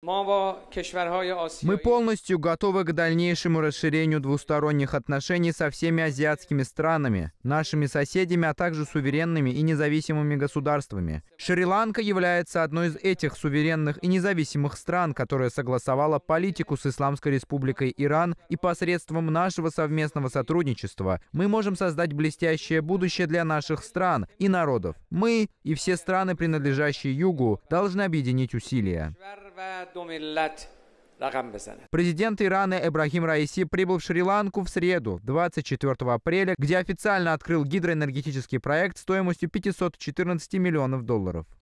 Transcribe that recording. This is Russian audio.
Мы полностью готовы к дальнейшему расширению двусторонних отношений со всеми азиатскими странами, нашими соседями, а также суверенными и независимыми государствами. Шри-Ланка является одной из этих суверенных и независимых стран, которая согласовала политику с Исламской Республикой Иран, и посредством нашего совместного сотрудничества мы можем создать блестящее будущее для наших стран и народов. Мы и все страны, принадлежащие Югу, должны объединить усилия. Президент Ирана Эбрахим Раиси прибыл в Шри-Ланку в среду, 24 апреля, где официально открыл гидроэнергетический проект стоимостью 514 миллионов долларов.